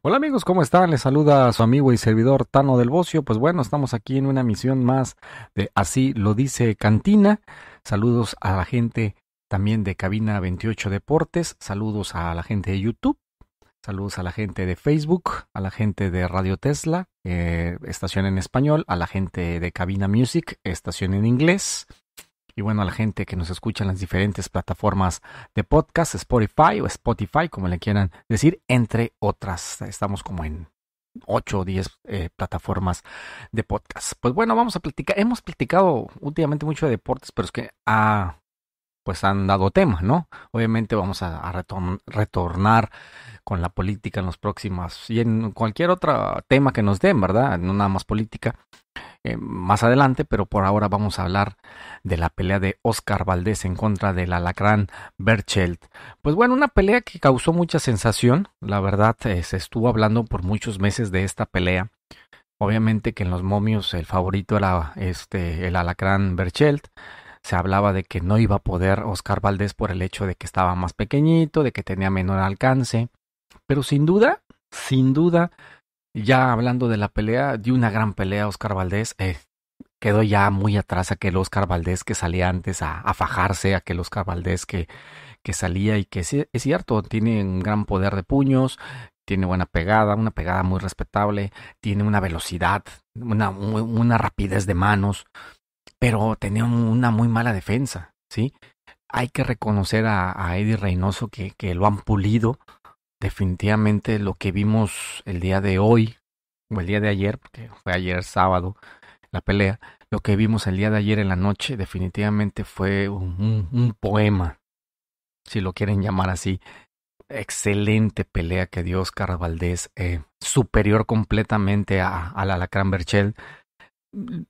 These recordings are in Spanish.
Hola amigos, ¿cómo están? Les saluda a su amigo y servidor Tano del Bocio. Pues bueno, estamos aquí en una misión más de Así lo dice Cantina. Saludos a la gente también de Cabina 28 Deportes. Saludos a la gente de YouTube. Saludos a la gente de Facebook, a la gente de Radio Tesla, eh, estación en español, a la gente de Cabina Music, estación en inglés, y bueno a la gente que nos escucha en las diferentes plataformas de podcast, Spotify o Spotify, como le quieran decir, entre otras. Estamos como en 8 o 10 eh, plataformas de podcast. Pues bueno, vamos a platicar. Hemos platicado últimamente mucho de deportes, pero es que ah, pues han dado tema, ¿no? Obviamente vamos a, retornar con la política en los próximos y en cualquier otro tema que nos den, ¿verdad? No nada más política eh, más adelante, pero por ahora vamos a hablar de la pelea de Oscar Valdés en contra del alacrán Berchelt. Pues bueno, una pelea que causó mucha sensación, la verdad, eh, se estuvo hablando por muchos meses de esta pelea. Obviamente que en los momios el favorito era este, el alacrán Berchelt se hablaba de que no iba a poder Oscar Valdés por el hecho de que estaba más pequeñito, de que tenía menor alcance. Pero sin duda, sin duda, ya hablando de la pelea, de una gran pelea Oscar Valdés. Eh, quedó ya muy atrás aquel Oscar Valdés que salía antes a, a fajarse, aquel Oscar Valdés que, que salía y que es cierto, tiene un gran poder de puños, tiene buena pegada, una pegada muy respetable, tiene una velocidad, una, una rapidez de manos pero tenía una muy mala defensa, ¿sí? Hay que reconocer a, Eddie Reynoso que, lo han pulido. Definitivamente lo que vimos el día de hoy, o el día de ayer, porque fue ayer sábado la pelea, lo que vimos el día de ayer en la noche definitivamente fue un, poema, si lo quieren llamar así. Excelente pelea que dio Oscar Valdés, eh, superior completamente a, la Alacrán Berchel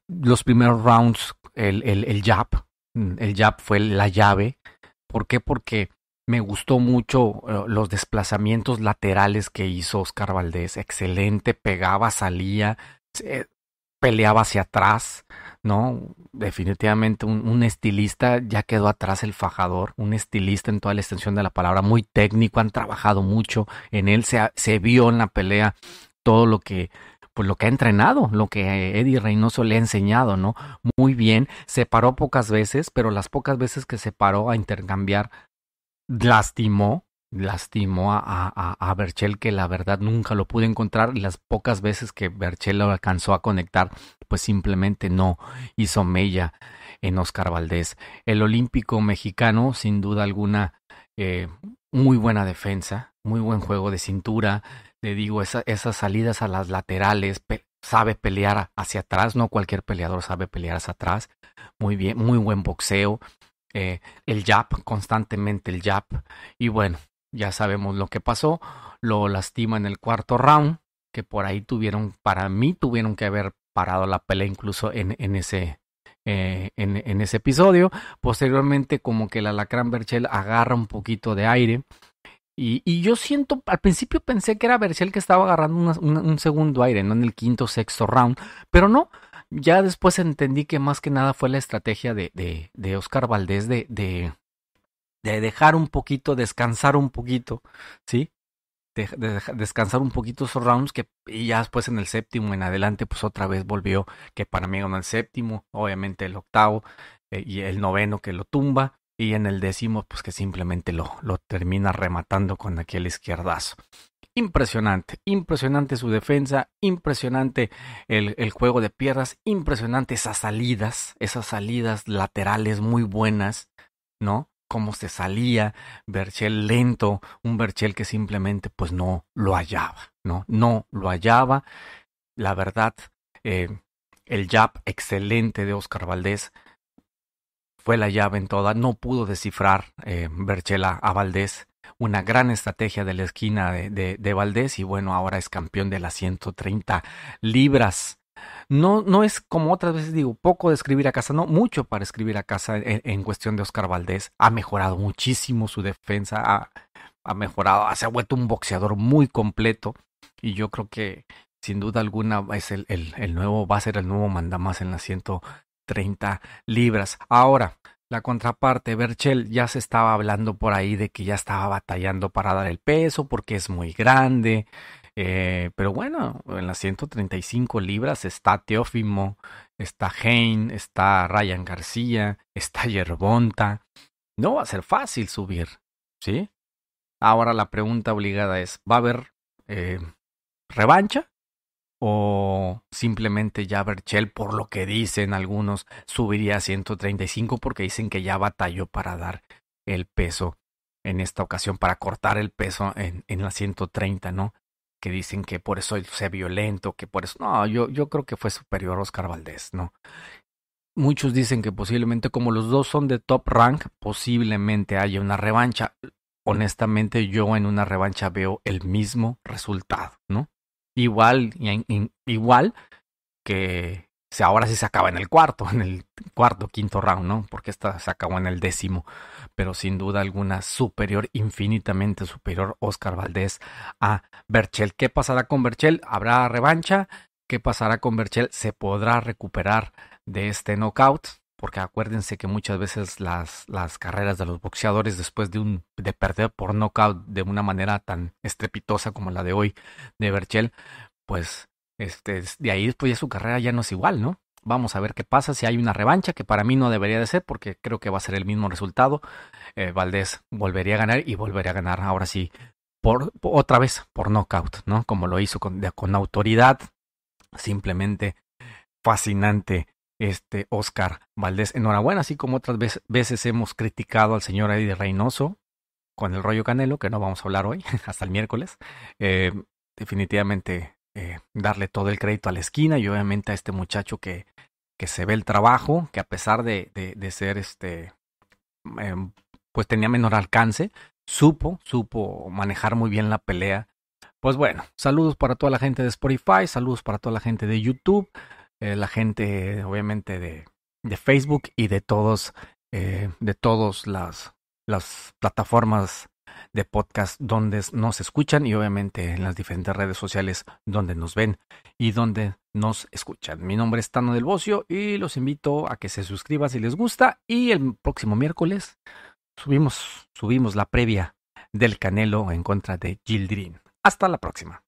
los primeros rounds el, el, el Jap. Mm, el fue la llave. ¿Por qué? Porque me gustó mucho eh, los desplazamientos laterales que hizo Oscar Valdés. Excelente, pegaba, salía, eh, peleaba hacia atrás, ¿no? Definitivamente un, estilista, ya quedó atrás el fajador, un estilista en toda la extensión de la palabra, muy técnico, han trabajado mucho en él, se, se vio en la pelea todo lo que pues lo que ha entrenado, lo que Eddie Reynoso le ha enseñado, ¿no? Muy bien, se paró pocas veces, pero las pocas veces que se paró a intercambiar, lastimó, lastimó a, a, Berchel, que la verdad nunca lo pude encontrar, las pocas veces que Berchel lo alcanzó a conectar, pues simplemente no hizo mella en Oscar Valdés. El olímpico mexicano, sin duda alguna, eh, muy buena defensa, muy buen juego de cintura, le digo, esas salidas a las laterales, sabe pelear hacia atrás, no cualquier peleador sabe pelear hacia atrás. Muy bien, muy buen boxeo. Eh, el jab, constantemente el jab. Y bueno, ya sabemos lo que pasó. Lo lastima en el cuarto round, que por ahí tuvieron, para mí tuvieron que haber parado la pelea incluso en, ese, eh, en, ese episodio. Posteriormente, como que la alacrán Berchel agarra un poquito de aire, y, yo siento, al principio pensé que era el que estaba agarrando un segundo aire, no en el quinto sexto round, pero no. Ya después entendí que más que nada fue la estrategia de, de, Oscar Valdés de, de, dejar un poquito, descansar un poquito, ¿sí? De, descansar un poquito esos rounds que y ya después en el séptimo en adelante pues otra vez volvió que para mí en el séptimo, obviamente el octavo eh, y el noveno que lo tumba y en el décimo, pues que simplemente lo, lo termina rematando con aquel izquierdazo. Impresionante, impresionante su defensa, impresionante el, el, juego de piedras impresionante esas salidas, esas salidas laterales muy buenas, ¿no? Cómo se salía, Berchel lento, un Berchel que simplemente pues no lo hallaba, ¿no? No lo hallaba. La verdad, eh, el jab excelente de Oscar Valdés, fue la llave en toda. No pudo descifrar eh, Berchela a Valdés. Una gran estrategia de la esquina de, Valdés y bueno, ahora es campeón de las 130 libras. No, no es como otras veces digo, poco de escribir a casa, no, mucho para escribir a casa en, cuestión de Oscar Valdés. Ha mejorado muchísimo su defensa, ha, ha mejorado, se ha vuelto un boxeador muy completo y yo creo que sin duda alguna es el, nuevo, va a ser el nuevo mandamás en las 130 30 libras. Ahora, la contraparte, Berchel ya se estaba hablando por ahí de que ya estaba batallando para dar el peso porque es muy grande. Eh, pero bueno, en las 135 libras está Teófimo, está Hein, está Ryan García, está Yerbonta. No va a ser fácil subir, ¿sí? Ahora la pregunta obligada es, ¿va a haber eh, revancha? o simplemente ya Berchel, por lo que dicen algunos, subiría a 135 porque dicen que ya batalló para dar el peso en esta ocasión, para cortar el peso en, en la 130, ¿no? Que dicen que por eso se violento, que por eso... No, yo, yo creo que fue superior a Oscar Valdés, ¿no? Muchos dicen que posiblemente como los dos son de top rank, posiblemente haya una revancha. Honestamente yo en una revancha veo el mismo resultado, ¿no? igual, igual que ahora sí se acaba en el cuarto, en el cuarto, quinto round, ¿no? Porque esta se acabó en el décimo. Pero sin duda alguna, superior, infinitamente superior, Oscar Valdés a Berchel. ¿Qué pasará con Berchel? ¿Habrá revancha? ¿Qué pasará con Berchel? ¿Se podrá recuperar de este knockout? porque acuérdense que muchas veces las, carreras de los boxeadores después de, un, de perder por nocaut de una manera tan estrepitosa como la de hoy de Berchel, pues este, de ahí después ya su carrera ya no es igual, ¿no? Vamos a ver qué pasa, si hay una revancha, que para mí no debería de ser, porque creo que va a ser el mismo resultado. Eh, Valdés volvería a ganar y volvería a ganar ahora sí, por, otra vez por nocaut ¿no? Como lo hizo con autoridad, simplemente fascinante este Oscar Valdés. Enhorabuena, así como otras veces, hemos criticado al señor Eddie Reynoso con el rollo Canelo, que no vamos a hablar hoy, hasta el miércoles. Eh, definitivamente eh, darle todo el crédito a la esquina y obviamente a este muchacho que, que se ve el trabajo, que a pesar de, de, ser este, em, pues tenía menor alcance, supo, supo manejar muy bien la pelea. Pues bueno, saludos para toda la gente de Spotify, saludos para toda la gente de YouTube. Eh, la gente, obviamente, de, Facebook y de todos, eh, de todas las, las plataformas de podcast donde nos escuchan y obviamente en las diferentes redes sociales donde nos ven y donde nos escuchan. Mi nombre es Tano del Bocio y los invito a que se suscriban si les gusta y el próximo miércoles subimos, subimos la previa del Canelo en contra de Gildrin. Hasta la próxima.